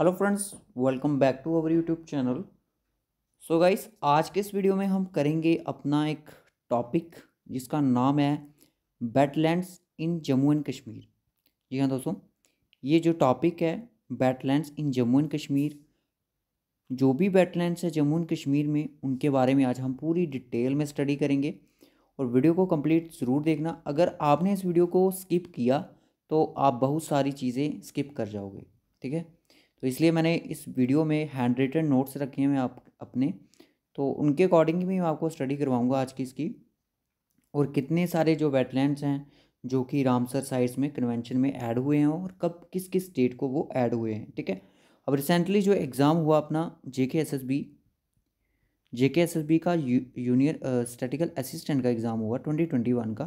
hello friends welcome back to our YouTube channel so guys आज के इस video में हम करेंगे अपना एक टॉपिक जिसका नाम है wetlands in Jammu and Kashmir जी हाँ दोस्तों ये जो टॉपिक है wetlands in Jammu and Kashmir जो भी बैटलैंड्स है जम्मू एंड कश्मीर में उनके बारे में आज हम पूरी डिटेल में स्टडी करेंगे और वीडियो को कम्प्लीट ज़रूर देखना अगर आपने इस वीडियो को स्किप किया तो आप बहुत सारी चीज़ें स्किप कर जाओगे ठीक है तो इसलिए मैंने इस वीडियो में हैंड रिटन नोट्स रखे हैं मैं आप अपने तो उनके अकॉर्डिंग भी मैं आपको स्टडी करवाऊँगा आज की इसकी और कितने सारे जो वेटलैंड्स हैं जो कि रामसर साइट्स में कन्वेंशन में ऐड हुए हैं और कब किस किस स्टेट को वो ऐड हुए हैं ठीक है अब रिसेंटली जो एग्ज़ाम हुआ अपना जे K S S B J K S S B का यूनियर स्टेटिकल असिस्टेंट का एग्ज़ाम हुआ ट्वेंटी ट्वेंटी वन का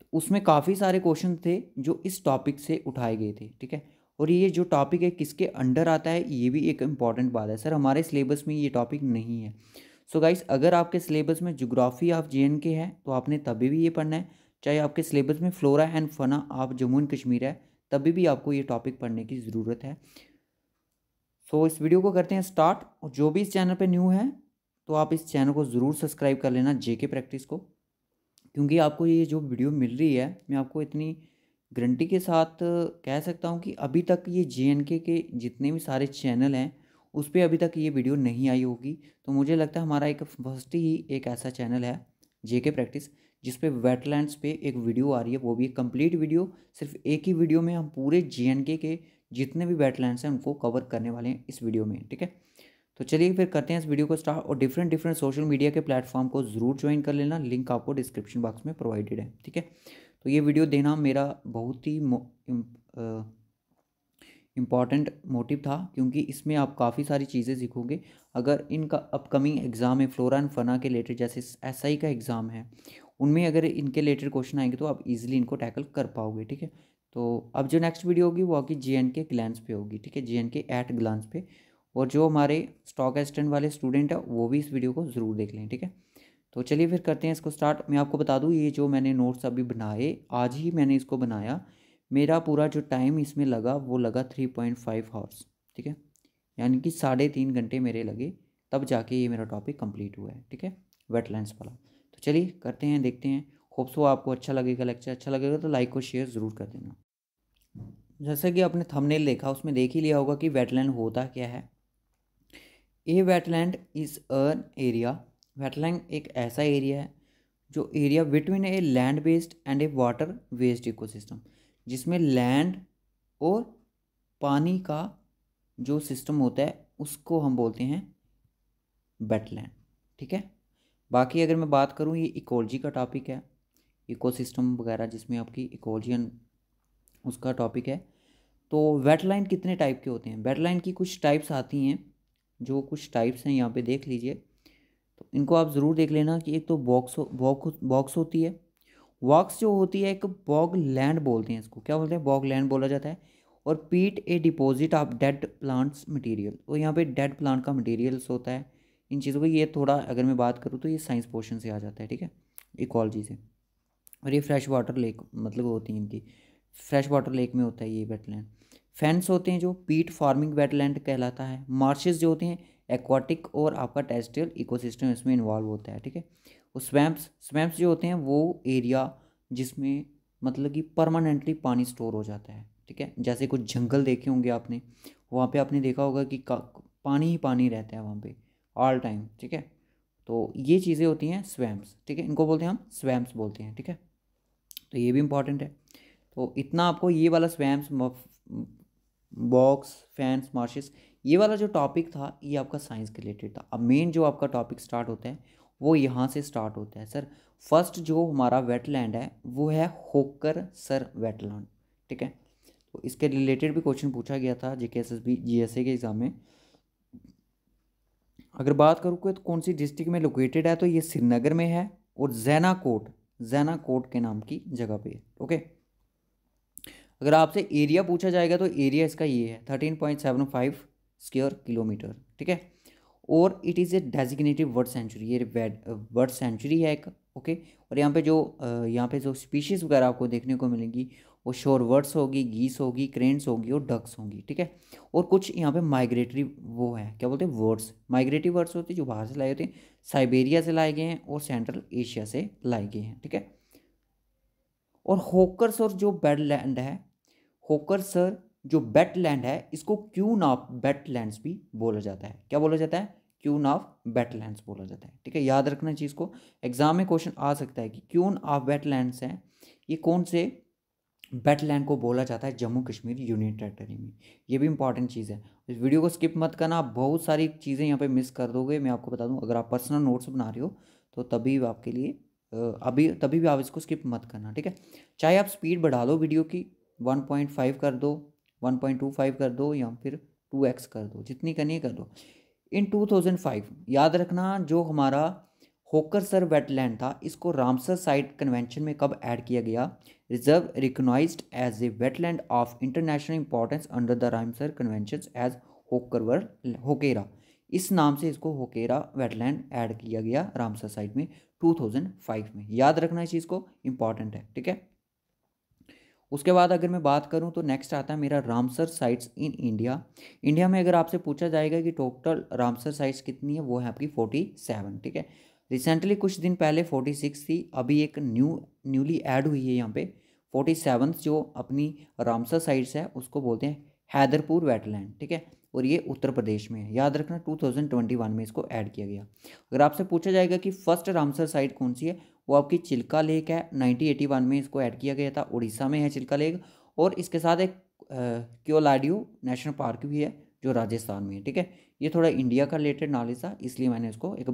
तो उसमें काफ़ी सारे क्वेश्चन थे जो इस टॉपिक से उठाए गए थे ठीक है और ये जो टॉपिक है किसके अंडर आता है ये भी एक इम्पॉर्टेंट बात है सर हमारे सिलेबस में ये टॉपिक नहीं है सो so गाइस अगर आपके सिलेबस में जोग्राफ़ी ऑफ जे के है तो आपने तभी भी ये पढ़ना है चाहे आपके सिलेबस में flora and fauna of Jammu and Kashmir है तभी भी आपको ये टॉपिक पढ़ने की ज़रूरत है सो so, इस वीडियो को करते हैं स्टार्ट और जो भी इस चैनल पर न्यू है तो आप इस चैनल को ज़रूर सब्सक्राइब कर लेना जे के प्रैक्टिस को क्योंकि आपको ये जो वीडियो मिल रही है मैं आपको इतनी गारंटी के साथ कह सकता हूँ कि अभी तक ये जे के जितने भी सारे चैनल हैं उस पर अभी तक ये वीडियो नहीं आई होगी तो मुझे लगता है हमारा एक फर्स्ट ही एक ऐसा चैनल है जे के प्रैक्टिस जिस पे वेटलैंड्स पे एक वीडियो आ रही है वो भी एक कम्प्लीट वीडियो सिर्फ एक ही वीडियो में हम पूरे जे के जितने भी वेटलैंड्स हैं उनको कवर करने वाले हैं इस वीडियो में ठीक है तो चलिए फिर करते हैं इस वीडियो को स्टार्ट और डिफरेंट डिफरेंट सोशल मीडिया के प्लेटफॉर्म को ज़रूर ज्वाइन कर लेना लिंक आपको डिस्क्रिप्शन बॉक्स में प्रोवाइडेड है ठीक है तो ये वीडियो देना मेरा बहुत ही इम्पॉर्टेंट मोटिव था क्योंकि इसमें आप काफ़ी सारी चीज़ें सीखोगे अगर इनका अपकमिंग एग्ज़ाम है फ्लोरा एंड फना के रिलेटेड जैसे एस का एग्ज़ाम है उनमें अगर इनके रिलेटेड क्वेश्चन आएंगे तो आप इजीली इनको टैकल कर पाओगे ठीक है तो अब जो नेक्स्ट वीडियो होगी वो आपकी जे एंड के ग्लैंस पे होगी ठीक है J and K at glance पे और जो हमारे स्टॉक असिस्टेंट वाले स्टूडेंट हैं वो भी इस वीडियो को ज़रूर देख लें ठीक है तो चलिए फिर करते हैं इसको स्टार्ट मैं आपको बता दूँ ये जो मैंने नोट्स अभी बनाए आज ही मैंने इसको बनाया मेरा पूरा जो टाइम इसमें लगा वो लगा थ्री पॉइंट फाइव आवर्स ठीक है यानी कि साढ़े तीन घंटे मेरे लगे तब जाके ये मेरा टॉपिक कंप्लीट हुआ है ठीक है वेटलैंड्स वाला तो चलिए करते हैं देखते हैं होप्स वो आपको अच्छा लगेगा लेक्चर अच्छा लगेगा तो लाइक और शेयर ज़रूर कर देना जैसा कि आपने थंबनेल देखा उसमें देख ही लिया होगा कि वेटलैंड होता क्या है a wetland is an area wetland एक ऐसा एरिया है जो area between a land based and a water based ecosystem जिसमें लैंड और पानी का जो सिस्टम होता है उसको हम बोलते हैं वेटलैंड ठीक है बाकी अगर मैं बात करूँ ये इकोलॉजी का टॉपिक है इकोसिस्टम वगैरह जिसमें आपकी इकोलॉजी उसका टॉपिक है तो वेटलैंड कितने टाइप के होते हैं वेटलैंड की कुछ टाइप्स आती हैं जो कुछ टाइप्स हैं यहाँ पे देख लीजिए तो इनको आप ज़रूर देख लेना कि एक तो बॉक्स बॉक बॉक्स होती है वॉक्स जो होती है एक बॉग लैंड बोलते हैं इसको क्या बोलते हैं बॉग लैंड बोला जाता है और peat a deposit of dead plants material और तो यहाँ पे डेड प्लांट का मटेरियल्स होता है इन चीज़ों को ये थोड़ा अगर मैं बात करूँ तो ये साइंस पोर्शन से आ जाता है ठीक है इकोलॉजी से और ये फ्रेश वाटर लेक मतलब होती है इनकी फ्रेश वाटर लेक में होता है ये वेटलैंड फैंस होते हैं जो पीट फार्मिंग वेटलैंड कहलाता है मार्शेस जो होते हैं एक्वाटिक और आपका टेस्टियल इकोसिस्टम इसमें इन्वॉल्व होता है ठीक है और स्वैम्प्स स्वैम्प्स जो होते हैं वो एरिया जिसमें मतलब कि परमानेंटली पानी स्टोर हो जाता है ठीक है जैसे कुछ जंगल देखे होंगे आपने वहाँ पे आपने देखा होगा कि पानी ही पानी रहता है वहाँ पे ऑल टाइम ठीक है तो ये चीज़ें होती हैं स्वैम्प्स ठीक है इनको बोलते हैं हम स्वैम्प्स बोलते हैं ठीक है तो ये भी इम्पॉर्टेंट है तो इतना आपको ये वाला स्वैम्प्स बॉक्स फैंस मार्शेस ये वाला जो टॉपिक था ये आपका साइंस के रिलेटेड था अब मेन जो आपका टॉपिक स्टार्ट होता है वो यहाँ से स्टार्ट होता है सर फर्स्ट जो हमारा वेटलैंड है वो है होकर सर वेटलैंड ठीक है तो इसके रिलेटेड भी क्वेश्चन पूछा गया था J K S S B G S A के एग्ज़ाम में अगर बात करूँ तो कौन सी डिस्ट्रिक्ट में लोकेटेड है तो ये श्रीनगर में है और जैना कोट जैना कोट के नाम की जगह पे ओके अगर आपसे एरिया पूछा जाएगा तो एरिया इसका ये है thirteen point seven five square kilometre ठीक है और it is a designated bird sanctuary ये वर्ड सेंचुरी है एक ओके और यहाँ पे जो यहाँ पे जो स्पीशीज़ वगैरह आपको देखने को मिलेंगी वो शोर वर्ड्स होगी गीस होगी क्रेन्स होगी और डक्स होंगी ठीक है और कुछ यहाँ पे माइग्रेटरी वो है क्या बोलते हैं वर्ड्स माइग्रेटरी वर्ड्स होते हैं जो बाहर से लाए होते हैं साइबेरिया से लाए गए हैं और सेंट्रल एशिया से लाए गए हैं ठीक है और होकर्स और जो बेडलैंड है होकर सर जो बेट लैंड है इसको क्यून ऑफ बेट लैंड्स भी बोला जाता है क्या बोला जाता है क्यून ऑफ बेट लैंड्स बोला जाता है ठीक है याद रखना चीज़ को एग्जाम में क्वेश्चन आ सकता है कि क्यून ऑफ बेट लैंड्स हैं ये कौन से बेट लैंड को बोला जाता है जम्मू कश्मीर यूनियन टेरेटरी में ये भी इंपॉर्टेंट चीज़ है इस वीडियो को स्किप मत करना आप बहुत सारी चीज़ें यहाँ पे मिस कर दोगे मैं आपको बता दूँ अगर आप पर्सनल नोट्स बना रहे हो तो तभी आपके लिए अभी तभी भी आप इसको स्किप मत करना ठीक है चाहे आप स्पीड बढ़ा दो वीडियो की वन पॉइंट फाइव कर दो वन पॉइंट टू फाइव कर दो या फिर टू एक्स कर दो जितनी करनी है कर दो इन टू थाउजेंड फाइव याद रखना जो हमारा होकर सर वेटलैंड था इसको रामसर साइट कन्वेंशन में कब ऐड किया गया reserve recognise as a wetland of international importance under the Ramsar convention as होकर होकेरा इस नाम से इसको होकेरा वेटलैंड ऐड किया गया रामसर साइट में 2005 में याद रखना इस चीज़ को इंपॉर्टेंट है ठीक है उसके बाद अगर मैं बात करूं तो नेक्स्ट आता है मेरा Ramsar sites in India India में अगर आपसे पूछा जाएगा कि टोटल रामसर साइट्स कितनी है वो है आपकी फोर्टी सेवन ठीक है रिसेंटली कुछ दिन पहले फोर्टी सिक्स थी अभी एक न्यू न्यूली ऐड हुई है यहाँ पे फोर्टी सेवन जो अपनी रामसर साइट्स है उसको बोलते हैं हैदरपुर वेटलैंड ठीक है और ये उत्तर प्रदेश में है याद रखना टू में इसको ऐड किया गया अगर आपसे पूछा जाएगा कि फर्स्ट रामसर साइट कौन सी है वो आपकी चिल्का लेक है 1981 में इसको ऐड किया गया था उड़ीसा में है चिल्का लेक और इसके साथ एक क्योलाडियो नेशनल पार्क भी है जो राजस्थान में है ठीक है ये थोड़ा इंडिया का रिलेटेड नॉलेज था इसलिए मैंने इसको एक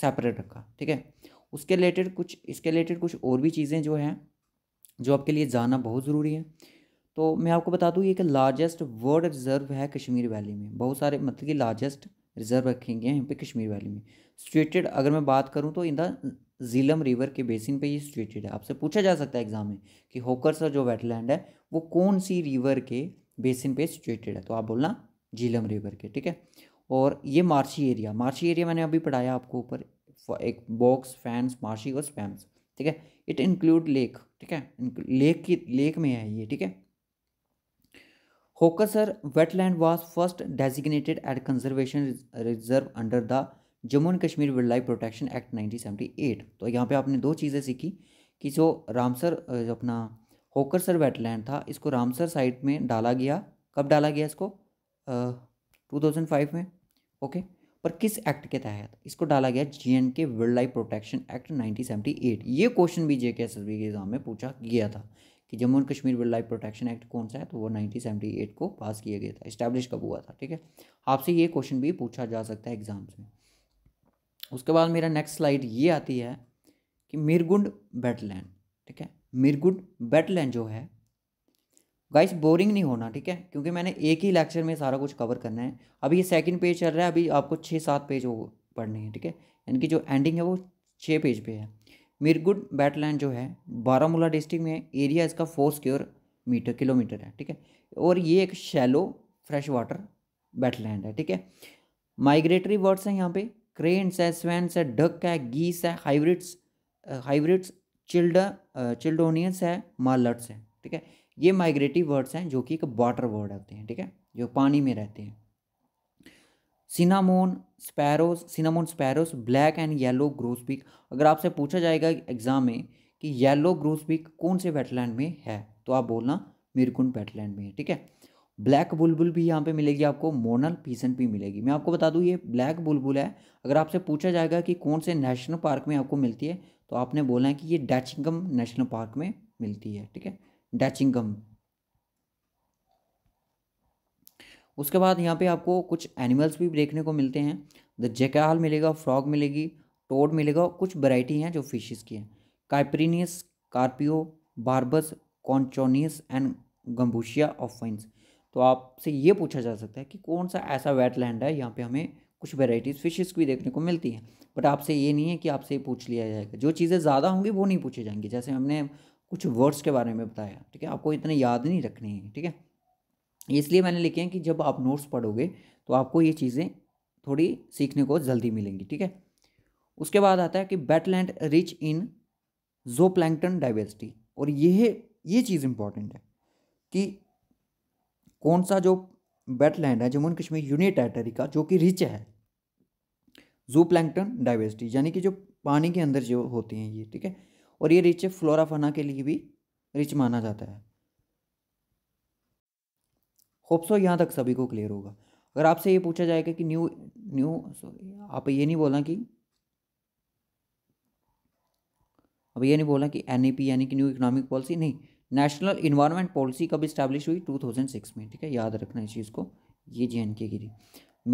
सेपरेट रखा ठीक है उसके रिलेटेड कुछ इसके रिलेटेड कुछ और भी चीज़ें जो हैं जो आपके लिए जानना बहुत ज़रूरी है तो मैं आपको बता दूँ ये एक लार्जेस्ट वर्ल्ड रिजर्व है कश्मीर वैली में बहुत सारे मतलब कि लार्जेस्ट रिजर्व रखेंगे यहाँ पे कश्मीर वैली में सिचुएटेड अगर मैं बात करूँ तो इन द झीलम रिवर के बेसिन पे ये सिचुएटेड है आपसे पूछा जा सकता है एग्जाम में कि सर जो वेटलैंड है वो कौन सी रिवर के बेसिन पे सिचुएटेड है तो आप बोलना झीलम रिवर के ठीक है और ये मार्शी एरिया मार्शी एरिया मैंने अभी पढ़ाया आपको ऊपर एक बॉक्स फैंस मार्शी और स्पैम्स ठीक है इट इंक्लूड लेक ठीक है लेक की लेक में है ये ठीक है Hokersar wetland was first designated at conservation reserve under the Jammu and Kashmir wildlife protection act nineteen eight तो यहाँ पर आपने दो चीज़ें सीखी कि जो रामसर जो अपना होकर सर वेटलैंड था इसको रामसर साइट में डाला गया कब डाला गया इसको टू थाउजेंड फाइव में ओके पर किस एक्ट के तहत इसको डाला गया J and K wildlife protection act nineteen eight ये क्वेश्चन भी J K S S B के एग्जाम में पूछा गया था कि Jammu and Kashmir wildlife protection act कौन सा है तो वो नाइनटीन एट को पास किया गया था इस्टेब्लिश कब हुआ था ठीक है आपसे ये क्वेश्चन भी पूछा जा सकता है एग्जाम्स में उसके बाद मेरा नेक्स्ट स्लाइड ये आती है कि मिरगुंड बेटलैंड ठीक है मिरगुंड बेटलैंड जो है गाइस बोरिंग नहीं होना ठीक है क्योंकि मैंने एक ही लेक्चर में सारा कुछ कवर करना है अभी ये सेकंड पेज चल रहा है अभी आपको छः सात पेज वो पढ़ने हैं ठीक है इनकी जो एंडिंग है वो छः पेज पे है मिरगुंड बैटलैंड जो है बारामूला डिस्ट्रिक्ट में एरिया इसका फोर स्क्योर मीटर किलोमीटर है ठीक है और ये एक शैलो फ्रेश वाटर बैटलैंड है ठीक है माइग्रेटरी बर्ड्स हैं यहाँ पे क्रेन्स है स्वेंस है डक है गीस है हाइब्रिड्स हाइब्रिड्स चिल्ड चिल्डोनियंस है मालट्स है ठीक है ये माइग्रेटिव बर्ड्स हैं जो कि एक वाटर बर्ड होते हैं ठीक है जो पानी में रहते हैं cinnamon sparrows cinnamon sparrows black and yellow grosbeak अगर आपसे पूछा जाएगा एग्जाम में कि येलो ग्रोसबिक कौन से वेटलैंड में है तो आप बोलना मिरकुंड वेटलैंड में है ठीक है ब्लैक बुलबुल भी यहाँ पे मिलेगी आपको मोनल पीसन भी मिलेगी मैं आपको बता दूँ ये ब्लैक बुलबुल है अगर आपसे पूछा जाएगा कि कौन से नेशनल पार्क में आपको मिलती है तो आपने बोला है कि ये डैचिंगम नेशनल पार्क में मिलती है ठीक है डैचिंगम उसके बाद यहाँ पे आपको कुछ एनिमल्स भी देखने को मिलते हैं द जैकाल मिलेगा फ्रॉग मिलेगी टोड मिलेगा कुछ वैरायटी हैं जो फिशेस की हैं cyprinus carpio barbus conchonius and gambusia affinis तो आपसे ये पूछा जा सकता है कि कौन सा ऐसा वेटलैंड है यहाँ पे हमें कुछ वेराइटीज़ फिशेज़ भी देखने को मिलती हैं बट आपसे ये नहीं है कि आपसे पूछ लिया जाएगा जो चीज़ें ज़्यादा होंगी वो नहीं पूछी जाएंगी जैसे हमने कुछ वर्ड्स के बारे में बताया ठीक है आपको इतने याद नहीं रखने हैं ठीक है इसलिए मैंने लिखे हैं कि जब आप नोट्स पढ़ोगे तो आपको ये चीज़ें थोड़ी सीखने को जल्दी मिलेंगी ठीक है उसके बाद आता है कि बैटलैंड रिच इन जो डाइवर्सिटी और यह ये चीज़ इम्पॉर्टेंट है कि कौन सा जो वेटलैंड है Jammu and Kashmir union territory का जो कि रिच है जू प्लैंकटन डाइवर्सिटी यानी कि जो पानी के अंदर जो होती हैं ये ठीक है और ये रिच फ्लोरा फना के लिए भी रिच माना जाता है होप्सो यहाँ तक सभी को क्लियर होगा अगर आपसे ये पूछा जाएगा कि न्यू न्यू सॉरी आप ये नहीं बोला कि अब ये नहीं बोला कि एन यानी कि न्यू इकोनॉमिक पॉलिसी नहीं नेशनल इन्वायरमेंट पॉलिसी कब इस्टेब्लिश हुई 2006 में ठीक है याद रखना इस चीज़ को ये जे एंड के की थी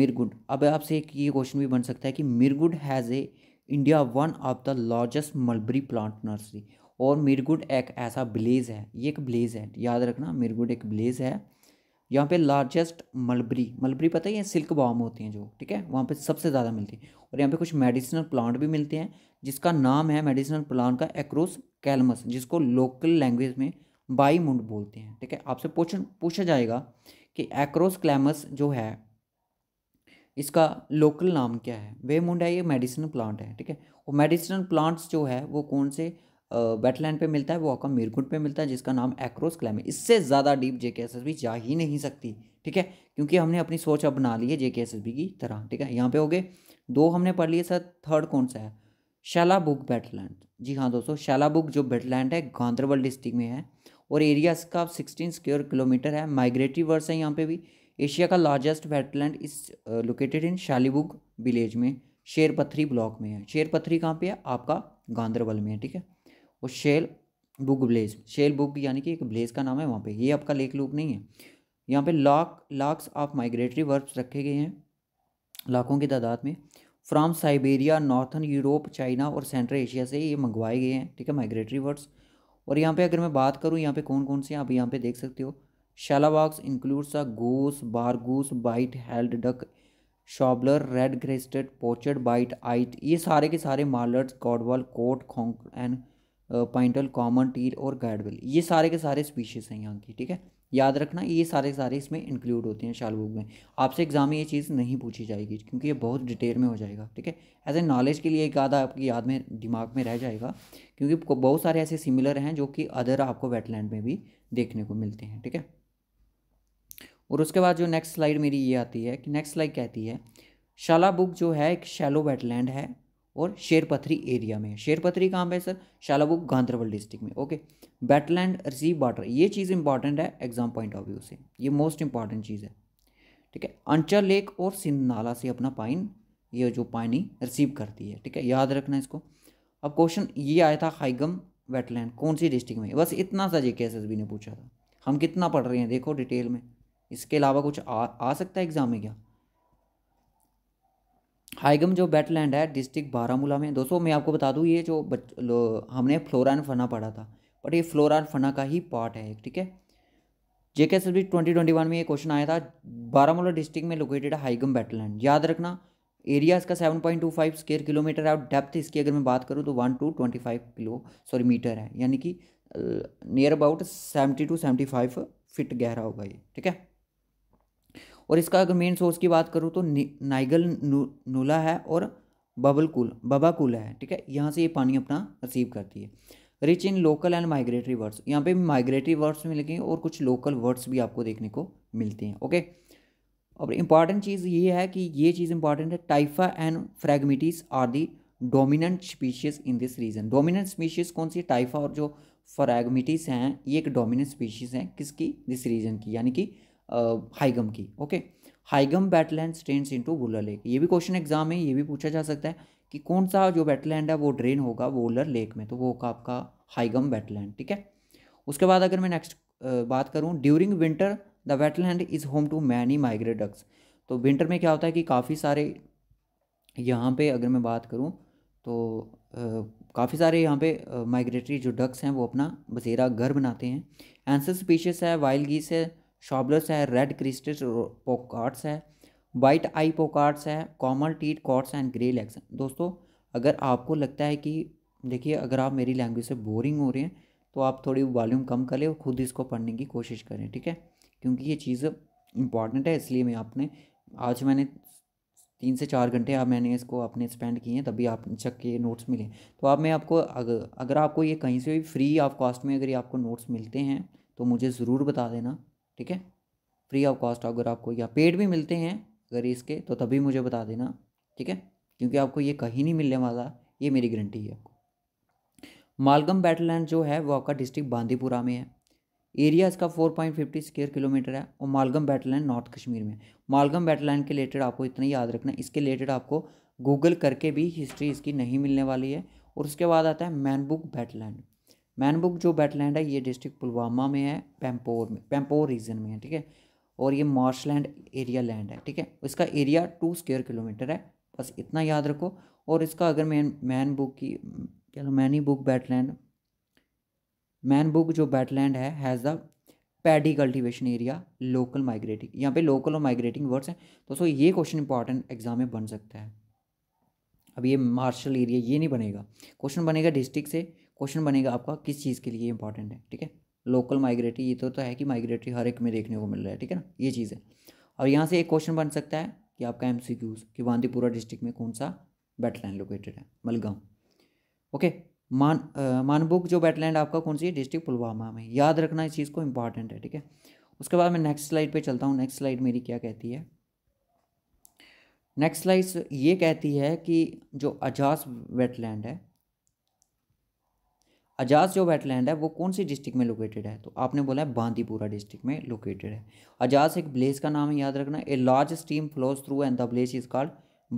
मिरगुड अब आपसे एक ये क्वेश्चन भी बन सकता है कि Mirgund has a India one of the largest mulberry plant nursery और मिरगुड एक ऐसा ब्लेज है ये एक ब्लेज है याद रखना मिरगुड एक ब्लेज है यहाँ पे लार्जेस्ट मलबरी मलबरी पता है ये सिल्क बॉम होते हैं जो ठीक है वहाँ पे सबसे ज़्यादा मिलती है और यहाँ पे कुछ मेडिसिनल प्लांट भी मिलते हैं जिसका नाम है मेडिसिनल प्लांट का एक्रोस कैलमस जिसको लोकल लैंग्वेज में बाई मुंड बोलते हैं ठीक है आपसे पूछ पूछा जाएगा कि एक्रोस क्लैमस जो है इसका लोकल नाम क्या है वे मुंड है ये मेडिसिनल प्लांट है ठीक है और मेडिसिनल प्लांट्स जो है वो कौन से वेटलैंड पे मिलता है वो आपका मीरकुट पे मिलता है जिसका नाम एक्रोस क्लैम इससे ज़्यादा डीप जे के जा ही नहीं सकती ठीक है क्योंकि हमने अपनी सोच अब बना ली है जे की तरह ठीक है यहाँ पे हो गए दो हमने पढ़ लिए सर थर्ड कौन सा है शैलाबुक वेटलैंड जी हाँ दोस्तों शैलाबुक जो वेटलैंड है गांधरबल डिस्ट्रिक्ट में है और एरिया इसका सिक्सटीन स्क्वेयर किलोमीटर है माइग्रेटरी वर्ड्स है यहाँ पे भी एशिया का largest wetland is located in Shallabugh village में शेर पथरी ब्लॉक में है शेर पत्थरी कहाँ पे है आपका गांधरबल में है ठीक है और शेल बुग ब्लेज शेल बुग यानी कि एक ब्लेज का नाम है वहाँ पे ये आपका लेक लूक नहीं है यहाँ पे lakh lakhs of migratory birds रखे गए हैं लाखों की तादाद में from Siberia northern Europe China और सेंट्रल एशिया से ये मंगवाए गए हैं ठीक है माइग्रेटरी वर्ड्स और यहाँ पे अगर मैं बात करूँ यहाँ पे कौन कौन से आप यहाँ पे देख सकते हो शैलावाक्स इंक्लूड्स अ गोस बारगूस white headed duck shoveler red crested pochard white eyed ये सारे के सारे मार्लर्स कॉडवाल कोट खोंक एंड पाइंटल कॉमन टीर और गाइडवेल ये सारे के सारे स्पीशीज़ हैं यहाँ की ठीक है याद रखना ये सारे सारे इसमें इंक्लूड होते हैं शालबुक में आपसे एग्जाम में ये चीज़ नहीं पूछी जाएगी क्योंकि ये बहुत डिटेल में हो जाएगा ठीक है एज ए नॉलेज के लिए एक आधा आपकी याद में दिमाग में रह जाएगा क्योंकि बहुत सारे ऐसे सिमिलर हैं जो कि अदर आपको वेटलैंड में भी देखने को मिलते हैं ठीक है और उसके बाद जो नेक्स्ट स्लाइड मेरी ये आती है कि नेक्स्ट स्लाइड कहती है बुक जो है एक शैलो वेटलैंड है और शेरपथरी एरिया में शेरपथरी कहाँ पे सर शालाबुक गांधरबल डिस्ट्रिक्ट में ओके वेटलैंड रिसीव वाटर ये चीज़ इंपॉर्टेंट है एग्जाम पॉइंट ऑफ व्यू से ये मोस्ट इंपॉर्टेंट चीज़ है ठीक है अंचल लेक और सिंध नाला से अपना पाइन ये जो पानी रिसीव करती है ठीक है याद रखना इसको अब क्वेश्चन ये आया था हाइगम वेटलैंड कौन सी डिस्ट्रिक्ट में बस इतना सा जेके एस ने पूछा था हम कितना पढ़ रहे हैं देखो डिटेल में इसके अलावा कुछ आ, आ सकता है एग्जाम में क्या हाइगम जो वेटलैंड है डिस्ट्रिक्ट बारामूला में दोस्तों मैं आपको बता दूँ ये जो बच, हमने फ्लोरा एंड फना पढ़ा था बट ये फ्लोरा एंड फना का ही पार्ट है एक ठीक है JK S twenty twenty one में ये क्वेश्चन आया था बारामूला डिस्ट्रिक्ट में लोकेटेड हाइगम वेटलैंड याद रखना एरिया इसका seven point two five square kilometre है और डेप्थ इसकी अगर मैं बात करूँ तो one two twenty five kilo sorry metre है यानी कि near about seventy two seventy five feet गहरा होगा ये ठीक है और इसका अगर मेन सोर्स की बात करूँ तो नाइगल नू, नूला है और बबल कुल बबा कूल है ठीक है यहाँ से ये पानी अपना रिसीव करती है rich in local and migratory birds यहाँ पे माइग्रेटरी वर्ड्स मिलेंगे और कुछ लोकल वर्ड्स भी आपको देखने को मिलते हैं ओके और इम्पॉर्टेंट चीज़ ये है कि ये चीज़ इंपॉर्टेंट है typha and phragmites are the dominant species in this region dominant species कौन सी टाइफा और जो फ्रैगमिटीज़ हैं ये एक डोमिनेंट स्पीशीज़ हैं किसकी दिस रीजन की यानी कि हाइगम की okay Haigam wetland strains to Wular lake ये भी क्वेश्चन एग्जाम में ये भी पूछा जा सकता है कि कौन सा जो बैटलैंड है वो ड्रेन होगा वोलर लेक में तो वो होगा आपका हाइगम बैटलैंड ठीक है उसके बाद अगर मैं नेक्स्ट बात करूँ during winter the wetland is home to many migrate ducks तो विंटर में क्या होता है कि काफ़ी सारे यहाँ पे अगर मैं बात करूँ तो काफ़ी सारे यहाँ पे माइग्रेटरी जो डक्स हैं वो अपना बसेरा घर बनाते हैं एंसर स्पीशियस है वाइल्ड गीस है शॉबलर्स है रेड क्रिस्टेड पोकार्ट्स है वाइट आई पोकार्ट्स है common teal coots and greylags लेग्स दोस्तों अगर आपको लगता है कि देखिए अगर आप मेरी लैंग्वेज से बोरिंग हो रहे हैं तो आप थोड़ी वॉल्यूम कम कर लें और ख़ुद इसको पढ़ने की कोशिश करें ठीक है क्योंकि ये चीज़ इंपॉर्टेंट है इसलिए मैं आपने आज मैंने तीन से चार घंटे आप मैंने इसको आपने स्पेंड किए हैं तभी आप चक के नोट्स मिले तो आप मैं आपको अगर अगर आपको ये कहीं से भी फ्री ऑफ कॉस्ट में अगर ये आपको नोट्स मिलते हैं तो मुझे ज़रूर बता देना ठीक है फ्री ऑफ कॉस्ट अगर आपको या पेड भी मिलते हैं अगर इसके तो तभी मुझे बता देना ठीक है क्योंकि आपको ये कहीं नहीं मिलने वाला ये मेरी गारंटी है आपको मालगम बैटल लैंड जो है वो आपका डिस्ट्रिक्ट बांदीपुरा में है एरिया इसका four point fifty square kilometre है और मालगम बैटल नॉर्थ कश्मीर में मालगम बैटल के रिलेटेड आपको इतना याद रखना है इसके रिलेटेड आपको गूगल करके भी हिस्ट्री इसकी नहीं मिलने वाली है और उसके बाद आता है मैनबुक बैटलैंड लैंड मैनबुक जो बैटलैंड लैंड है ये डिस्ट्रिक्ट पुलवामा में है पैम्पोर में पैम्पोर रीजन में है ठीक है और ये मार्श लैंड एरिया लैंड है ठीक है इसका एरिया टू स्क्वेयर किलोमीटर है बस इतना याद रखो और इसका अगर मैन मैन बुक की लो मैनी बुक बैटलैंड मैनबुक जो बैटलैंड है has the paddy cultivation area local migrating यहाँ पे लोकल और माइग्रेटिंग वर्ड्स हैं दोस्तों ये क्वेश्चन इंपॉर्टेंट एग्जाम में बन सकता है अब ये मार्शल एरिया ये नहीं बनेगा क्वेश्चन बनेगा डिस्ट्रिक्ट से क्वेश्चन बनेगा आपका किस चीज़ के लिए इंपॉर्टेंट है ठीक है लोकल माइग्रेटरी ये तो, तो है कि माइग्रेटरी हर एक में देखने को मिल रहा है ठीक है ना ये चीज़ है और यहाँ से एक क्वेश्चन बन सकता है कि आपका एम सी क्यूज़ कि बांदीपुरा डिस्ट्रिक्ट में कौन सा बैटलैंड लोकेटेड है मलगांव ओके मान मानबुक जो वेटलैंड आपका कौन सी है डिस्ट्रिक्ट पुलवामा में याद रखना इस चीज़ को इंपॉर्टेंट है ठीक है उसके बाद मैं नेक्स्ट स्लाइड पे चलता हूँ नेक्स्ट स्लाइड मेरी क्या कहती है नेक्स्ट स्लाइड ये कहती है कि जो अजाज वेटलैंड है अजाज जो वेटलैंड है वो कौन सी डिस्ट्रिक्ट में लोकेटेड है तो आपने बोला है बांदीपुरा डिस्ट्रिक्ट में लोकेटेड है अजाज एक ब्लेस का नाम है याद रखना a large stream flows through and the place is called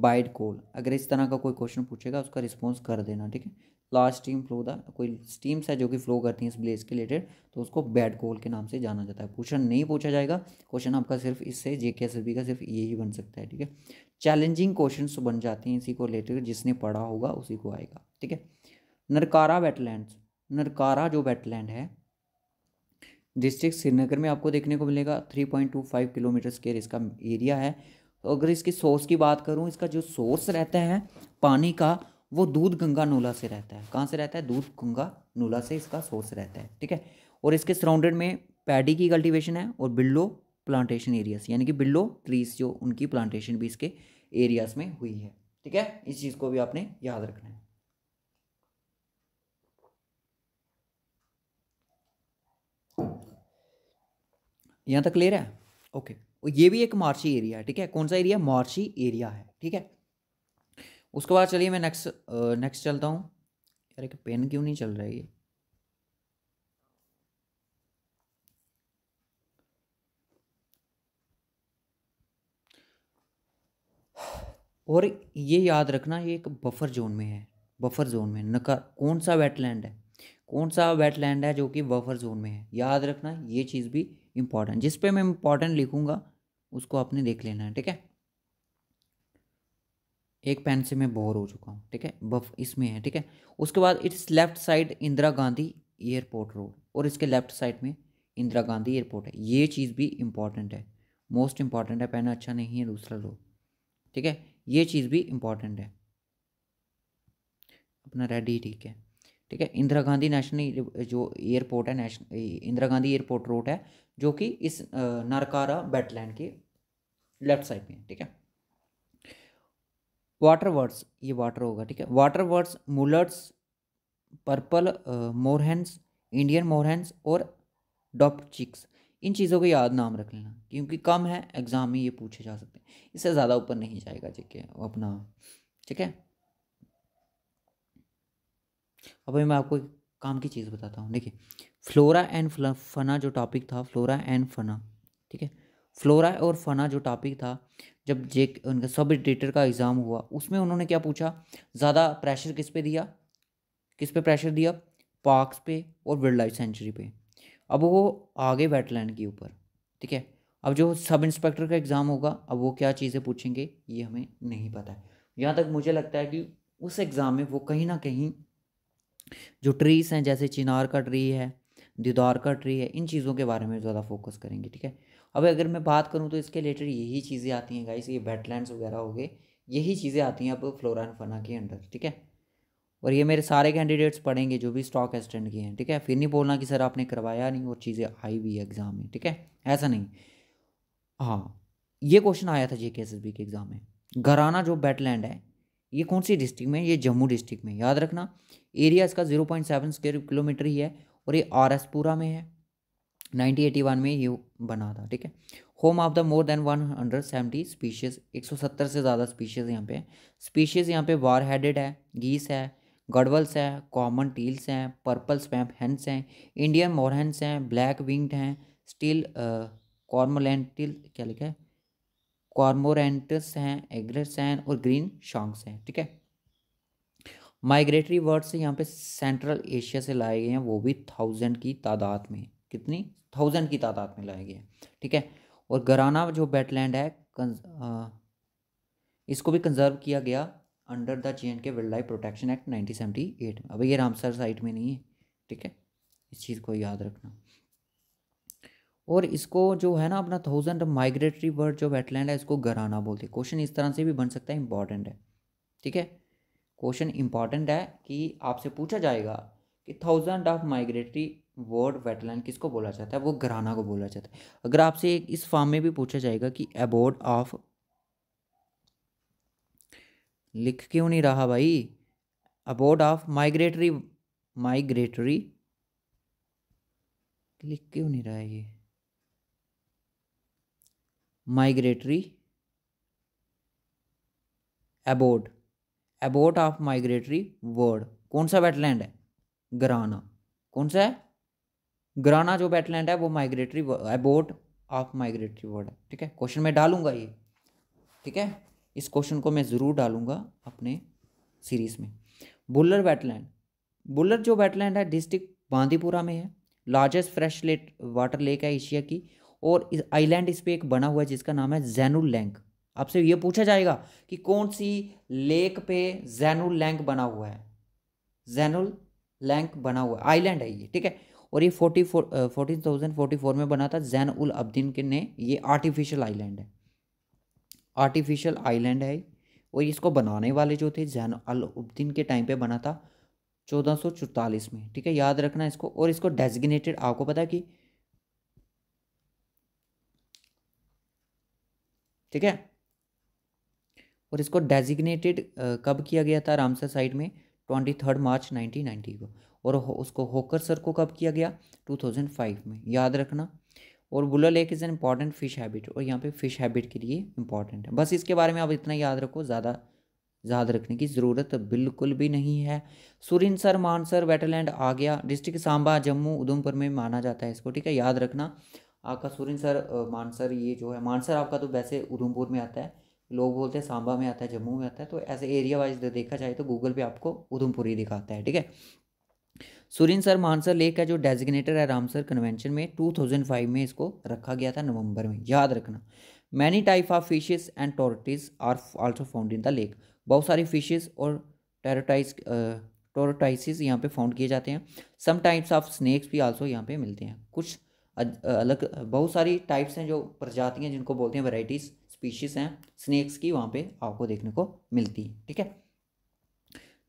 बाइड कोल अगर इस तरह का कोई क्वेश्चन पूछेगा उसका रिस्पॉन्स कर देना ठीक है लार्ज स्टीम फ्लो था कोई स्टीम्स है जो कि फ्लो करती हैं इस ब्लेज के रिलेटेड तो उसको बैड कोल के नाम से जाना जाता है क्वेश्चन नहीं पूछा जाएगा क्वेश्चन आपका सिर्फ इससे जे के एस बी का सिर्फ यही बन सकता है ठीक है चैलेंजिंग क्वेश्चन बन जाते हैं इसी को रिलेटेड जिसने पढ़ा होगा उसी को आएगा ठीक है नरकारा वेटलैंड नरकारा जो वेटलैंड है डिस्ट्रिक्ट श्रीनगर में आपको देखने को मिलेगा three point two five kilometre square इसका एरिया है तो अगर इसकी सोर्स की बात करूँ इसका जो सोर्स रहता है पानी का वो दूध गंगा नूला से रहता है कहाँ से रहता है दूध गंगा नूला से इसका सोर्स रहता है ठीक है और इसके सराउंडेड में पैडी की कल्टीवेशन है और बिल्लो प्लांटेशन एरियाज यानी कि बिल्लो ट्रीज जो उनकी प्लांटेशन भी इसके एरियाज में हुई है ठीक है इस चीज़ को भी आपने याद रखना है यहाँ तक क्लियर है ओके और ये भी एक मार्शी एरिया है ठीक है कौन सा एरिया मार्शी एरिया है ठीक है उसके बाद चलिए मैं नेक्स्ट नेक्स्ट चलता हूँ यार एक पेन क्यों नहीं चल रहा है ये और ये याद रखना ये एक बफर जोन में है बफर जोन में नकार कौन सा वेटलैंड है कौन सा वेटलैंड है जो कि बफर जोन में है याद रखना ये चीज़ भी इम्पॉर्टेंट जिस पे मैं इम्पॉर्टेंट लिखूँगा उसको आपने देख लेना है ठीक है एक पेन से मैं बोर हो चुका हूँ ठीक है बफ इसमें है ठीक है उसके बाद it's left side Indira Gandhi airport road और इसके लेफ्ट साइड में इंदिरा गांधी एयरपोर्ट है ये चीज़ भी इंपॉर्टेंट है मोस्ट इंपॉर्टेंट है पहना अच्छा नहीं है दूसरा रोड ठीक है ये चीज़ भी इंपॉर्टेंट है अपना रेडी ठीक है ठीक है इंदिरा गांधी नेशनल जो एयरपोर्ट है national Indira Gandhi airport road है जो कि इस नरकारा बेटलैंड के लेफ्ट साइड में ठीक है वाटर वर्ड्स ये वाटर होगा ठीक है water birds mallards purple moorhens Indian moorhens और डॉप चिक्स इन चीज़ों को याद नाम रख लेना क्योंकि कम है एग्ज़ाम में ये पूछे जा सकते हैं इससे ज़्यादा ऊपर नहीं जाएगा ठीक है अपना ठीक है अब मैं आपको एक काम की चीज़ बताता हूँ देखिए फ्लोरा एंड फना जो टॉपिक था फ्लोरा एंड फना ठीक है फ्लोरा और फना जो टॉपिक था जब जे उनका सब एडिटर का एग्ज़ाम हुआ उसमें उन्होंने क्या पूछा ज़्यादा प्रेशर किस पे दिया किस पे प्रेशर दिया पार्क्स पे और वाइल्ड लाइफ सेंचुरी पे अब वो आगे वेटलैंड के ऊपर ठीक है अब जो सब इंस्पेक्टर का एग्ज़ाम होगा अब वो क्या चीज़ें पूछेंगे ये हमें नहीं पता है यहाँ तक मुझे लगता है कि उस एग्ज़ाम में वो कहीं ना कहीं जो ट्रीज़ हैं जैसे चिनार का ट्री है दीदार का ट्री है इन चीज़ों के बारे में ज़्यादा फोकस करेंगे ठीक है अब अगर मैं बात करूँ तो इसके रिलेटेड यही चीज़ें आती हैं गाइस ये वेटलैंड्स वगैरह हो गए यही चीज़ें आती हैं अब फ्लोरा एंड फना के अंडर ठीक है और ये मेरे सारे कैंडिडेट्स पढ़ेंगे जो भी स्टॉक एक्सटेंड के हैं ठीक है फिर नहीं बोलना कि सर आपने करवाया नहीं और चीज़ें आई हुई है एग्ज़ाम में ठीक है ऐसा नहीं हाँ ये क्वेश्चन आया था J K S S B के एग्ज़ाम में घराना जो बैटलैंड है ये कौन सी डिस्ट्रिक्ट में ये जम्मू डिस्ट्रिक्ट में याद रखना एरिया इसका zero point seven square kilometre ही है और ये आर एस पूरा में है नाइनटीन एटी वन में ये बना था ठीक है home of the more than one hundred seventy species एक सौ सत्तर से ज़्यादा स्पीशीज़ यहाँ पे हैं स्पीशीज़ यहाँ पे वार हेडेड है गीस है गडवल्स है कॉमन टील्स हैं पर्पल स्पैम्प हैंस हैं इंडियन मोरहेंस हैं ब्लैक विंग्ड हैं स्टील कॉर्मोलेंटिल uh, क्या लिखा है कॉर्मोरेंटस हैं एग्रेस हैं और ग्रीन शॉन्ग्स हैं ठीक है माइग्रेटरी बर्ड्स यहाँ पे सेंट्रल एशिया से लाए गए हैं वो भी थाउजेंड की तादाद में कितनी थाउजेंड की तादाद में लाए गए हैं ठीक है और गराना जो वेटलैंड है आ, इसको भी कंजर्व किया गया under the J and K wildlife protection act nineteen eight में अब ये रामसर साइट में नहीं है ठीक है इस चीज़ को याद रखना और इसको जो है ना अपना थाउजेंड माइग्रेटरी बर्ड जो वेटलैंड है इसको गराना बोलते हैं क्वेश्चन इस तरह से भी बन सकता है इंपॉर्टेंट है ठीक है क्वेश्चन इंपॉर्टेंट है कि आपसे पूछा जाएगा कि thousand of migratory bird wetland किसको बोला जाता है वो घराना को बोला जाता है अगर आपसे इस फॉर्म में भी पूछा जाएगा कि अबोर्ड ऑफ लिख क्यों नहीं रहा भाई अबोर्ड ऑफ माइग्रेटरी माइग्रेटरी लिख क्यों नहीं रहा ये migratory abode abode of migratory bird कौन सा वेटलैंड है गराना कौन सा है गराना जो वेटलैंड है वो migratory abode of migratory bird है ठीक है क्वेश्चन में डालूंगा ये ठीक है इस क्वेश्चन को मैं ज़रूर डालूंगा अपने सीरीज़ में बुल्लर वेटलैंड बुल्लर जो वेटलैंड है डिस्ट्रिक्ट बांदीपुरा में है largest fresh late water lake है एशिया की और आइलैंड इस, इस पर एक बना हुआ है जिसका नाम है जैनुल लैंक आपसे ये पूछा जाएगा कि कौन सी लेक पे जैनुल लैंक बना हुआ है जैनुल लैंक बना हुआ आइलैंड है ये ठीक है और ये forty four fourteen thousand forty four में बना था जैन उल अब्दीन के ने ये आर्टिफिशियल आइलैंड है आर्टिफिशियल आइलैंड है और इसको बनाने वाले जो थे जैन अल उब्दीन के टाइम पे बना था चौदह सौ चौतालीस में ठीक है याद रखना इसको और इसको डेजिग्नेटेड आपको पता है कि ठीक है और इसको डेजिग्नेटेड कब किया गया था रामसर साइट में twenty third March nineteen ninety को और उसको होकर सर को कब किया गया टू थाउजेंड फाइव में याद रखना और Wular lake is an important fish habit और यहाँ पे फिश हैबिट के लिए इम्पॉर्टेंट है बस इसके बारे में आप इतना याद रखो ज़्यादा याद रखने की ज़रूरत बिल्कुल भी नहीं है सर मानसर वेटरलैंड आ गया डिस्ट्रिक्ट सांबा जम्मू उधमपुर में माना जाता है इसको ठीक है याद रखना आपका सर मानसर ये जो है मानसर आपका तो वैसे उधमपुर में आता है लोग बोलते हैं सांबा में आता है जम्मू में आता है तो ऐसे एरिया वाइज देखा जाए तो गूगल पे आपको उधमपुरी दिखाता है ठीक है सुरिन सर मानसर लेक है जो डेजिग्नेटर है रामसर कन्वेंशन में 2005 में इसको रखा गया था नवंबर में याद रखना many type of fishes and tortoise are also found in the lake बहुत सारी फिशेस और टेरोटाइज टोरटाइसिस यहाँ पे फाउंड किए जाते हैं सम टाइप्स ऑफ स्नैक्स भी आल्सो यहाँ पे मिलते हैं कुछ अलग बहुत सारी टाइप्स हैं जो प्रजातियाँ जिनको बोलते हैं वैराइटीज़ स्पीशीज हैं स्नैक्स की वहाँ पे आपको देखने को मिलती है ठीक है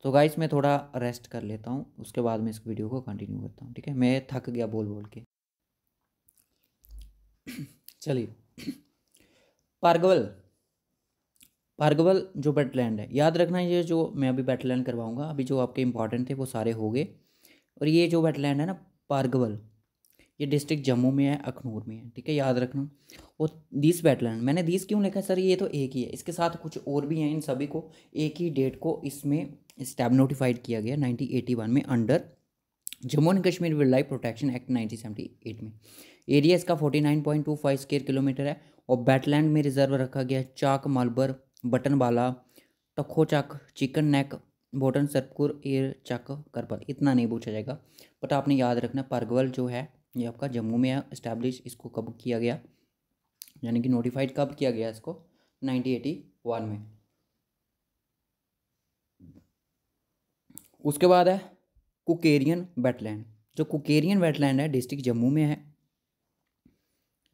तो गाइस मैं थोड़ा रेस्ट कर लेता हूँ उसके बाद मैं इस वीडियो को कंटिन्यू करता हूँ ठीक है मैं थक गया बोल बोल के चलिए पार्गवल पार्गवल जो बैटलैंड है याद रखना ये जो मैं अभी बैटलैंड करवाऊँगा अभी जो आपके इंपॉर्टेंट थे वो सारे हो गए और ये जो बैटलैंड है ना पार्गवल ये डिस्ट्रिक्ट जम्मू में है अखनूर में है ठीक है याद रखना और दिस वेटलैंड मैंने दिस क्यों लिखा सर ये तो एक ही है इसके साथ कुछ और भी हैं इन सभी को एक ही डेट को इसमें स्टैब नोटिफाइड किया गया वन में under Jammu and Kashmir wildlife protection act eight में एरिया इसका फाइव स्क्वायर किलोमीटर है और बैटलैंड में रिजर्व रखा गया चाक मालबर टखो चक चिकन नेक बोटन सरपुर एयर चक करपल इतना नहीं पूछा जाएगा बट तो आपने याद रखना परगवल जो है ये आपका जम्मू में इस्टेब्लिश इसको कब किया गया यानी कि नोटिफाइड कब किया गया इसको नाइनटीन एटी वन में उसके बाद है कुकेरियन वेटलैंड जो कुकेरियन वेटलैंड है डिस्ट्रिक्ट जम्मू में है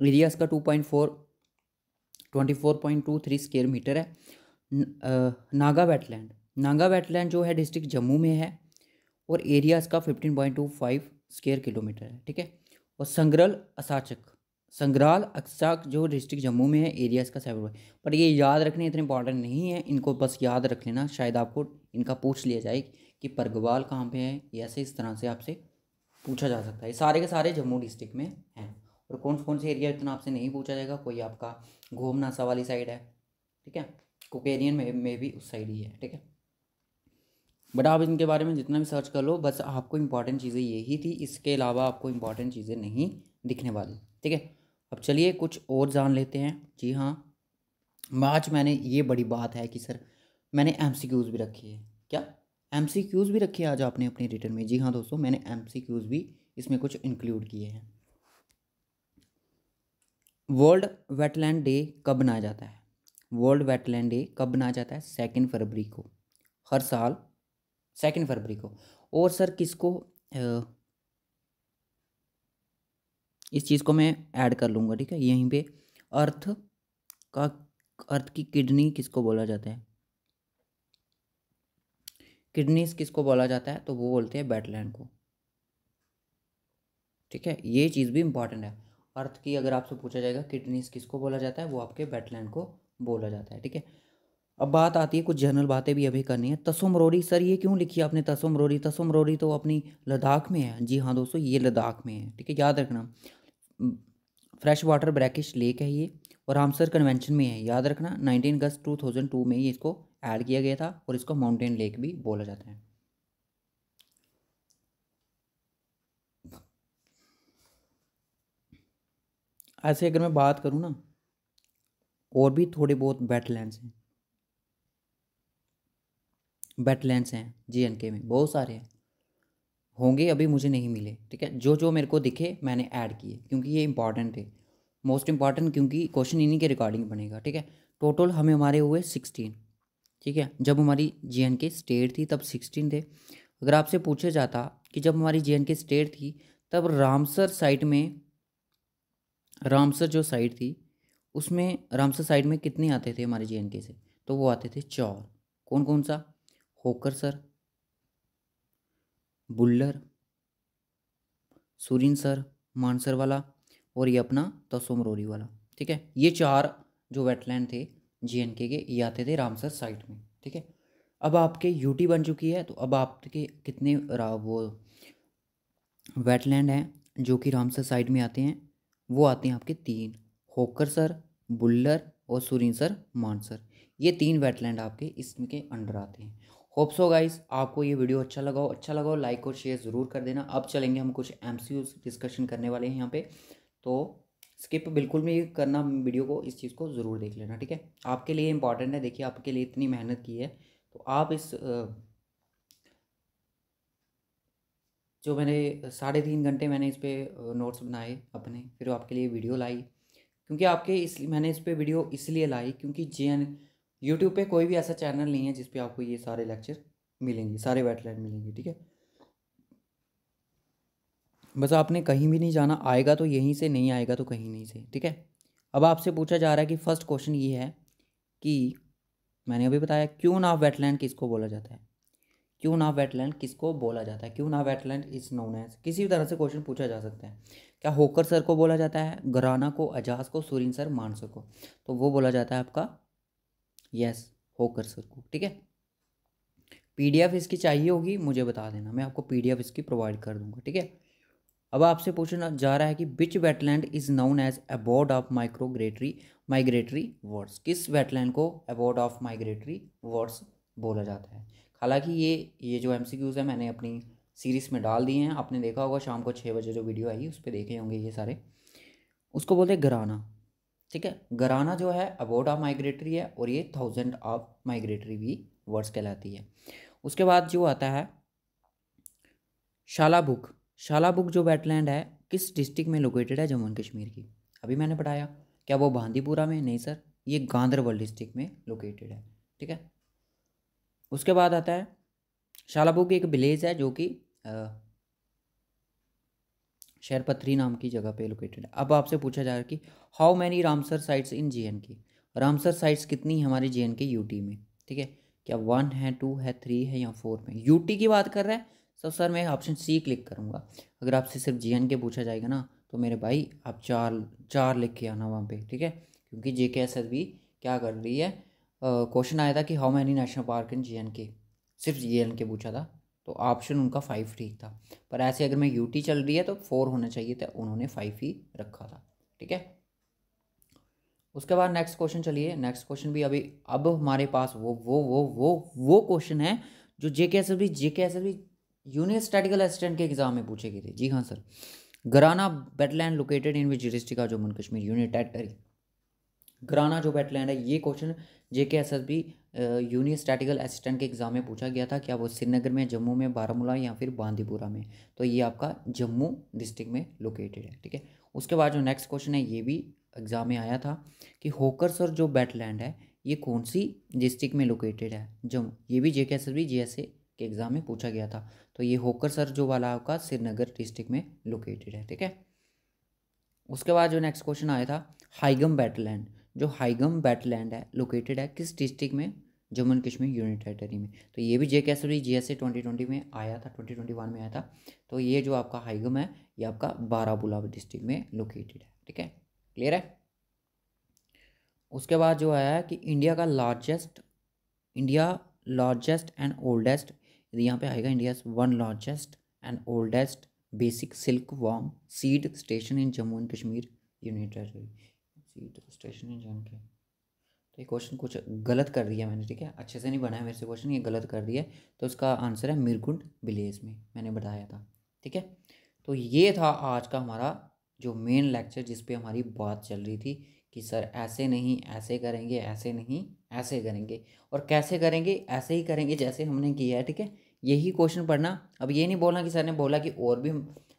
एरिया इसका two point four twenty four point two three square metre है नागा वेटलैंड नागा वेटलैंड जो है डिस्ट्रिक्ट जम्मू में है और एरिया इसका fifteen point two five square kilometre है ठीक है और संग्रल असाचक संग्राल अक्साक जो डिस्ट्रिक्ट जम्मू में है एरिया इसका सेवन पर ये याद रखने इतने इंपॉर्टेंट नहीं है इनको बस याद रख लेना शायद आपको इनका पूछ लिया जाए कि परगवाल कहाँ पे है ऐसे इस तरह से आपसे पूछा जा सकता है सारे के सारे जम्मू डिस्ट्रिक्ट में हैं और कौन कौन से एरिया इतना आपसे नहीं पूछा जाएगा कोई आपका घोमनासा वाली साइड है ठीक है कुकेरियन में, में भी उस साइड ही है ठीक है बट आप इनके बारे में जितना भी सर्च कर लो बस आपको इंपॉर्टेंट चीज़ें यही थी इसके अलावा आपको इंपॉर्टेंट चीज़ें नहीं दिखने वाली ठीक है अब चलिए कुछ और जान लेते हैं जी हाँ आज मैंने ये बड़ी बात है कि सर मैंने एम भी रखी है क्या एम भी रखे आज आपने अपने रिटर्न में जी हाँ दोस्तों मैंने एम भी इसमें कुछ इंक्लूड किए हैं वर्ल्ड वेटलैंड डे कब मनाया जाता है वर्ल्ड वेटलैंड डे कब मनाया जाता है सेकेंड फरवरी को हर साल सेकेंड फरवरी को और सर किसको इस चीज़ को मैं ऐड कर लूँगा ठीक है यहीं पे अर्थ का अर्थ की किडनी किसको बोला जाता है किडनीस किसको बोला जाता है तो वो बोलते हैं बैटलैंड को ठीक है ये चीज़ भी इम्पॉर्टेंट है अर्थ की अगर आपसे पूछा जाएगा किडनीस किसको बोला जाता है वो आपके बैटलैंड को बोला जाता है ठीक है अब बात आती है कुछ जनरल बातें भी अभी करनी है तसो मरोरी सर ये क्यों लिखी आपने तसो मरोरी तसो मरोरी तो अपनी लद्दाख में है जी हाँ दोस्तों ये लद्दाख में है ठीक है याद रखना फ्रेश वाटर ब्रैकिश लेक है ये और रामसर कन्वेंशन में है याद रखना नाइनटीन अगस्त टू थाउजेंड टू में ये इसको ऐड किया गया था और इसको माउंटेन लेक भी बोला जाता है ऐसे अगर मैं बात करूँ ना और भी थोड़े बहुत वेटलैंड्स हैं वेटलैंड्स हैं जीएनके में बहुत सारे हैं होंगे अभी मुझे नहीं मिले ठीक है जो जो मेरे को दिखे मैंने ऐड किए क्योंकि ये इंपॉर्टेंट है मोस्ट इंपॉर्टेंट क्योंकि क्वेश्चन इन्हीं के रिकॉर्डिंग बनेगा ठीक है टोटल हमें हमारे हुए सिक्सटीन ठीक है जब हमारी एंड के स्टेट थी तब सिक्सटीन थे अगर आपसे पूछा जाता कि जब हमारी एंड के स्टेट थी तब रामसर साइट में रामसर जो साइट थी उसमें रामसर साइट में कितने आते थे हमारे जे के से तो वो आते थे चार कौन कौन सा होकर सर बुल्लर सुरिन सर मानसर वाला और ये अपना तसोमरोरी वाला ठीक है ये चार जो वेटलैंड थे जे के ये आते थे रामसर साइट में ठीक है अब आपके यूटी बन चुकी है तो अब आपके कितने वो वेटलैंड हैं जो कि रामसर साइड में आते हैं वो आते हैं आपके तीन होकर सर बुल्लर और सुरिन सर मानसर ये तीन वेटलैंड आपके इसमें के अंडर आते हैं होप्सो गाइस आपको ये वीडियो अच्छा लगा हो अच्छा लगा हो लाइक और शेयर ज़रूर कर देना अब चलेंगे हम कुछ एम डिस्कशन करने वाले हैं यहाँ पे तो स्किप बिल्कुल भी करना वीडियो को इस चीज़ को ज़रूर देख लेना ठीक है आपके लिए इंपॉर्टेंट है देखिए आपके लिए इतनी मेहनत की है तो आप इस जो मैंने साढ़े तीन घंटे मैंने इस पर नोट्स बनाए अपने फिर आपके लिए वीडियो लाई क्योंकि आपके इस मैंने इस पर वीडियो इसलिए लाई क्योंकि जे यूट्यूब पे कोई भी ऐसा चैनल नहीं है जिस पे आपको ये सारे लेक्चर मिलेंगे सारे वेटलैंड मिलेंगे ठीक है बस आपने कहीं भी नहीं जाना आएगा तो यहीं से नहीं आएगा तो कहीं नहीं से ठीक है अब आपसे पूछा जा रहा है कि फर्स्ट क्वेश्चन ये है कि मैंने अभी बताया क्यों ना वेटलैंड किसको बोला जाता है क्यों ना वेटलैंड किसको बोला जाता है क्यों ना वेटलैंड इज नोन एज किसी भी तरह से क्वेश्चन पूछा जा सकता है क्या होकर सर को बोला जाता है घराना को अजाज को सुरिन सर मानसर को तो वो बोला जाता है आपका यस हो कर सर को ठीक है पीडीएफ इसकी चाहिए होगी मुझे बता देना मैं आपको पीडीएफ इसकी प्रोवाइड कर दूंगा ठीक है अब आपसे पूछना जा रहा है कि which wetland is known as abode of micromigratory migratory birds किस वेटलैंड को अबॉर्ड ऑफ माइग्रेटरी वर्ड्स बोला जाता है हालांकि ये ये जो एम है मैंने अपनी सीरीज़ में डाल दिए हैं आपने देखा होगा शाम को छः बजे जो वीडियो आई उस पर देखे होंगे ये सारे उसको बोलते हैं घराना ठीक है घराना जो है ऑफ माइग्रेटरी है और ये थाउजेंड ऑफ माइग्रेटरी भी वर्ड्स कहलाती है उसके बाद जो आता है शाला बुक शाला बुक जो वेटलैंड है किस डिस्ट्रिक्ट में लोकेटेड है जम्मू एंड कश्मीर की अभी मैंने पढ़ाया क्या वो बांदीपुरा में नहीं सर ये गांधरबल डिस्ट्रिक्ट में लोकेटेड है ठीक है उसके बाद आता है शालाबुक एक विलेज है जो कि पथरी नाम की जगह पे लोकेटेड है अब आपसे पूछा जा रहा है कि how many Ramsar sites in J and K Ramsar sites कितनी हमारे J and K U T में ठीक है क्या वन है टू है थ्री है या फोर में यू टी की बात कर रहे हैं तो सर मैं ऑप्शन सी क्लिक करूँगा अगर आपसे सिर्फ जे एंड के पूछा जाएगा ना तो मेरे भाई आप चार चार लिख के आना वहाँ पे ठीक है क्योंकि जे के एस एस बी क्या कर रही है क्वेश्चन आया था कि how many national park in J and K सिर्फ जे एंड के पूछा था तो ऑप्शन उनका फाइव ठीक था पर ऐसे अगर मैं यूटी चल रही है तो फोर होना चाहिए था उन्होंने फाइव ही रखा था ठीक है उसके बाद नेक्स्ट क्वेश्चन चलिए नेक्स्ट क्वेश्चन भी अभी अब हमारे पास वो वो वो वो वो क्वेश्चन है जो जे K S S B J K S S B assistant के एग्जाम में पूछे गए थे जी हाँ sir Gharana wetland located in which district का जम्मू कश्मीर यूनियन टेरिटरी गराना जो बेटलैंड है ये question JK S S B statistical assistant के एग्ज़ाम में पूछा गया था क्या वो श्रीनगर में जम्मू में बारामूला या फिर बांदीपुरा में तो ये आपका जम्मू डिस्ट्रिक्ट में लोकेटेड है ठीक है उसके बाद जो नेक्स्ट क्वेश्चन है ये भी एग्ज़ाम में आया था कि होकरस और जो बैटलैंड है ये कौन सी डिस्ट्रिक्ट में लोकेटेड है जम्मू ये भी J K S S B G S A के एग्ज़ाम में पूछा गया था तो ये होकर सर जो वाला आपका श्रीनगर डिस्ट्रिक्ट में लोकेटेड है ठीक है उसके बाद जो नेक्स्ट क्वेश्चन आया था हाइगम बैटलैंड जो हाइगम बैटलैंड है लोकेटेड है किस डिस्ट्रिक्ट में Jammu and Kashmir union territory में तो ये भी J K S G S A twenty twenty में आया था ट्वेंटी ट्वेंटी वन में आया था तो ये जो आपका हाइगम है ये आपका बाराबुला डिस्ट्रिक्ट में लोकेटेड है ठीक है क्लियर है उसके बाद जो आया है कि इंडिया का largest India largest and oldest यहाँ पे आएगा India one largest and oldest basic silkworm seed station in Jammu and Kashmir union territory seed station जान के तो ये क्वेश्चन कुछ गलत कर दिया मैंने ठीक है अच्छे से नहीं बनाया मेरे से क्वेश्चन ये गलत कर दिया तो उसका आंसर है मिरकुंड विलेज में मैंने बताया था ठीक है तो ये था आज का हमारा जो मेन लेक्चर जिस पे हमारी बात चल रही थी कि सर ऐसे नहीं ऐसे करेंगे ऐसे नहीं ऐसे करेंगे और कैसे करेंगे ऐसे ही करेंगे जैसे हमने किया है ठीक है यही क्वेश्चन पढ़ना अब ये नहीं बोलना कि सर ने बोला कि और भी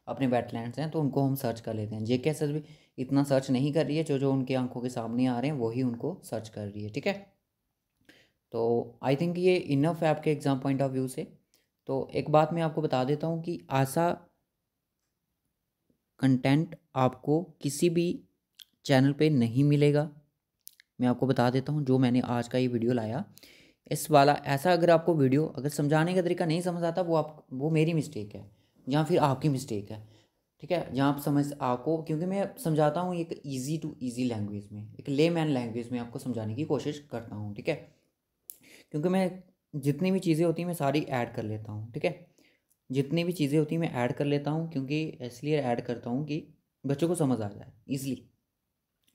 अपने वेटलैंड्स हैं तो उनको हम सर्च कर लेते हैं जे के एस एस भी इतना सर्च नहीं कर रही है जो जो उनकी आंखों के सामने आ रहे हैं वही उनको सर्च कर रही है ठीक है तो आई थिंक ये इनफ है आपके एग्ज़ाम पॉइंट ऑफ व्यू से तो एक बात मैं आपको बता देता हूँ कि ऐसा कंटेंट आपको किसी भी चैनल पे नहीं मिलेगा मैं आपको बता देता हूँ जो मैंने आज का ये वीडियो लाया इस वाला ऐसा अगर आपको वीडियो अगर समझाने का तरीका नहीं समझ आता वो आप वो मेरी मिस्टेक है या फिर आपकी मिस्टेक है ठीक है जहाँ आप समझ आपको क्योंकि मैं समझाता हूँ एक ईजी टू ईजी लैंग्वेज में एक ले मैन लैंग्वेज में आपको समझाने की कोशिश करता हूँ ठीक है क्योंकि मैं जितनी भी चीज़ें होती हैं मैं सारी ऐड कर लेता हूँ ठीक है जितनी भी चीज़ें होती हैं मैं ऐड कर लेता हूँ क्योंकि इसलिए ऐड करता हूँ कि बच्चों को समझ आ जाए ईजिली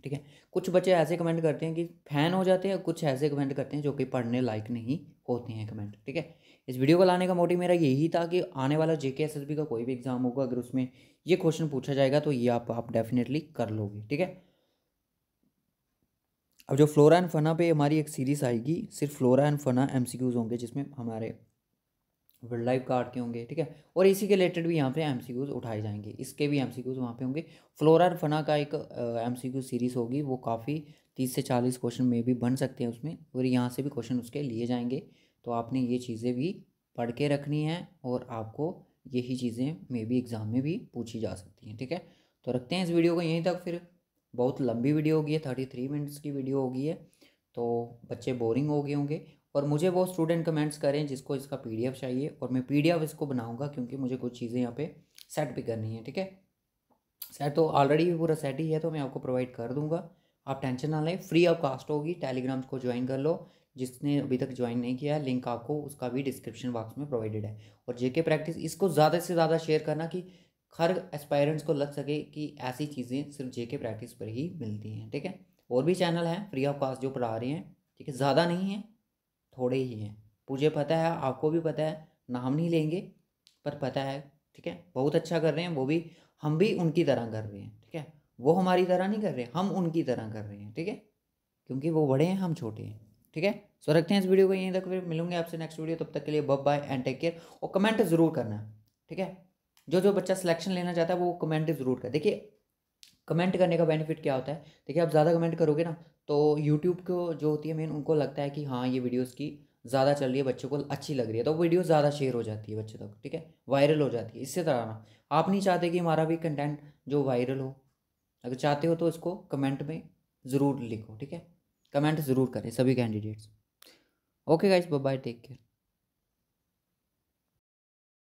ठीक है कुछ बच्चे ऐसे कमेंट करते हैं कि फैन हो जाते हैं कुछ ऐसे कमेंट करते हैं जो कि पढ़ने लायक नहीं होते हैं कमेंट ठीक है इस वीडियो को लाने का मोटिव मेरा यही था कि आने वाला जे के एस एस बी का कोई भी एग्ज़ाम होगा अगर उसमें ये क्वेश्चन पूछा जाएगा तो ये आप आप डेफिनेटली कर लोगे ठीक है अब जो फ्लोरा एंड फना पे हमारी एक सीरीज़ आएगी सिर्फ फ्लोरा एंड फना एम होंगे जिसमें हमारे वर्ल्ड लाइफ गार्ड के होंगे ठीक है और इसी के रिलेटेड भी यहाँ पे एम उठाए जाएंगे इसके भी एम सी क्यूज़ वहाँ पे होंगे फ्लोरा फना का एक एम सी क्यू सीरीज़ होगी वो काफ़ी तीस से चालीस क्वेश्चन में भी बन सकते हैं उसमें और यहाँ से भी क्वेश्चन उसके लिए जाएंगे तो आपने ये चीज़ें भी पढ़ के रखनी है और आपको यही चीज़ें मे बी एग्ज़ाम में भी पूछी जा सकती हैं ठीक है तो रखते हैं इस वीडियो को यहीं तक फिर बहुत लंबी वीडियो होगी है थर्टी थ्री मिनट्स की वीडियो होगी है तो बच्चे बोरिंग हो गए होंगे और मुझे वो स्टूडेंट कमेंट्स करें जिसको इसका पीडीएफ चाहिए और मैं पीडीएफ इसको बनाऊंगा क्योंकि मुझे कुछ चीज़ें यहाँ पे सेट भी करनी है ठीक है सेट तो ऑलरेडी पूरा सेट ही है तो मैं आपको प्रोवाइड कर दूंगा आप टेंशन ना लें फ्री ऑफ कास्ट होगी टेलीग्राम्स को ज्वाइन कर लो जिसने अभी तक ज्वाइन नहीं किया है लिंक आपको उसका भी डिस्क्रिप्शन बॉक्स में प्रोवाइडेड है और जेके प्रैक्टिस इसको ज़्यादा से ज़्यादा शेयर करना कि हर एस्पायरेंट्स को लग सके कि ऐसी चीज़ें सिर्फ जेके प्रैक्टिस पर ही मिलती हैं ठीक है और भी चैनल हैं फ्री ऑफ कास्ट जो पढ़ा रहे हैं ठीक है ज़्यादा नहीं है थोड़े ही हैं मुझे पता है आपको भी पता है नाम नहीं लेंगे पर पता है ठीक है बहुत अच्छा कर रहे हैं वो भी हम भी उनकी तरह कर रहे हैं ठीक है वो हमारी तरह नहीं कर रहे हम उनकी तरह कर रहे हैं ठीक है क्योंकि वो बड़े हैं हम छोटे हैं ठीक है सो रखते हैं इस वीडियो को यहीं तक फिर मिलूंगे आपसे नेक्स्ट वीडियो तब तक के लिए बब बाय एंड टेक केयर और कमेंट ज़रूर करना ठीक है जो जो बच्चा सिलेक्शन लेना चाहता है वो कमेंट ज़रूर कर देखिए कमेंट करने का बेनिफिट क्या होता है देखिए आप ज़्यादा कमेंट करोगे ना तो यूट्यूब को जो होती है मेन उनको लगता है कि हाँ ये वीडियोज़ की ज़्यादा चल रही है बच्चों को अच्छी लग रही है तो वीडियो ज़्यादा शेयर हो जाती है बच्चे तक ठीक है वायरल हो जाती है इससे तरह ना आप नहीं चाहते कि हमारा भी कंटेंट जो वायरल हो अगर चाहते हो तो इसको कमेंट में ज़रूर लिखो ठीक है कमेंट ज़रूर करें सभी candidates okay guys bye take care